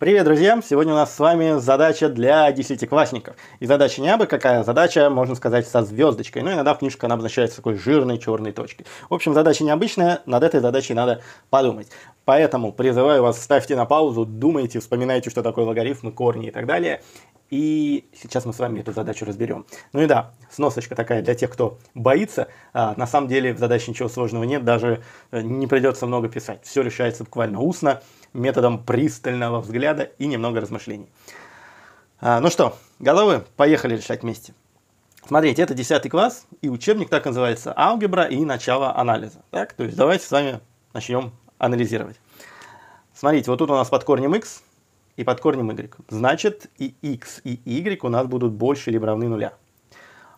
Привет, друзья! Сегодня у нас с вами задача для десятиклассников. И задача не абы какая, а задача, можно сказать, со звездочкой. Ну иногда в книжках она обозначается такой жирной черной точкой. В общем, задача необычная, над этой задачей надо подумать. Поэтому призываю вас, ставьте на паузу, думайте, вспоминайте, что такое логарифмы, корни и так далее, и сейчас мы с вами эту задачу разберем. Ну и да, сносочка такая для тех, кто боится. А, на самом деле в задаче ничего сложного нет, даже э, не придется много писать. Все решается буквально устно, методом пристального взгляда и немного размышлений. А, ну что, готовы? Поехали решать вместе. Смотрите, это 10 класс, и учебник так называется «Алгебра и начало анализа». Так, то есть давайте с вами начнем анализировать. Смотрите, вот тут у нас под корнем x и под корнем y. Значит, и x, и y у нас будут больше либо равны нуля.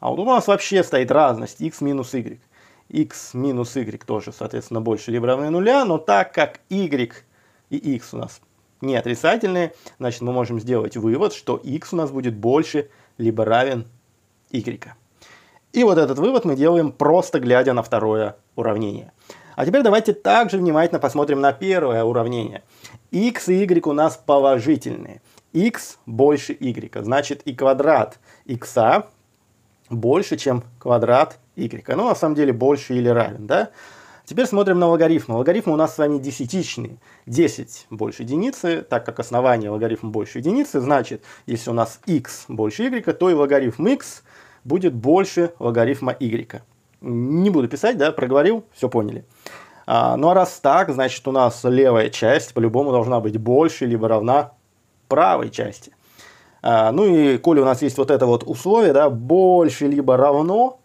А вот у нас вообще стоит разность x минус y. x минус y тоже, соответственно, больше либо равны нуля, но так как y и x у нас не отрицательные, значит, мы можем сделать вывод, что x у нас будет больше либо равен y. И вот этот вывод мы делаем просто глядя на второе уравнение. А теперь давайте также внимательно посмотрим на первое уравнение. x и y у нас положительные. x больше y, значит и квадрат x больше, чем квадрат y. Ну, на самом деле, больше или равен, да? Теперь смотрим на логарифмы. Логарифмы у нас с вами десятичные. 10 больше единицы, так как основание логарифма больше единицы, значит, если у нас x больше y, то и логарифм x будет больше логарифма y не буду писать, да, проговорил, все поняли. А, ну а раз так, значит у нас левая часть по-любому должна быть больше либо равна правой части. А, ну и коли у нас есть вот это вот условие, да, больше либо равно,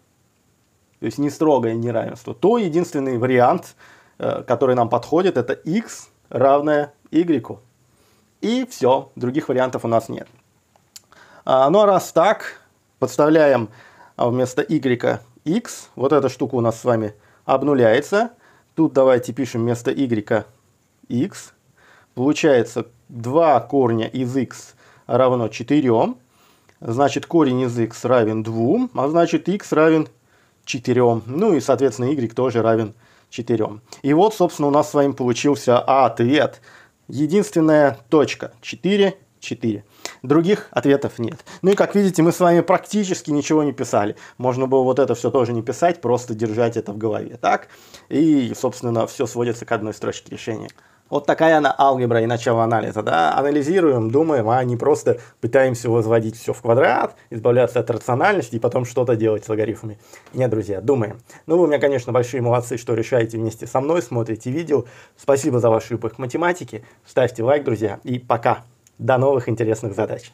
то есть не строгое неравенство, то единственный вариант, э, который нам подходит, это x равное y. И все, других вариантов у нас нет. А, ну а раз так, подставляем а вместо y x. Вот эта штука у нас с вами обнуляется. Тут давайте пишем вместо y x. Получается 2 корня из x равно 4. Значит, корень из x равен 2, а значит, x равен 4. Ну и, соответственно, y тоже равен 4. И вот, собственно, у нас с вами получился ответ. Единственная точка 4, 4. Других ответов нет. Ну и как видите, мы с вами практически ничего не писали. Можно было вот это все тоже не писать, просто держать это в голове. Так? И, собственно, все сводится к одной строчке решения. Вот такая она алгебра и начало анализа. Да? Анализируем, думаем, а не просто пытаемся возводить все в квадрат, избавляться от рациональности и потом что-то делать с логарифмами. Нет, друзья, думаем. Ну, вы у меня, конечно, большие молодцы, что решаете вместе со мной, смотрите видео. Спасибо за ваш любовь к математике. Ставьте лайк, друзья, и пока. До новых интересных задач!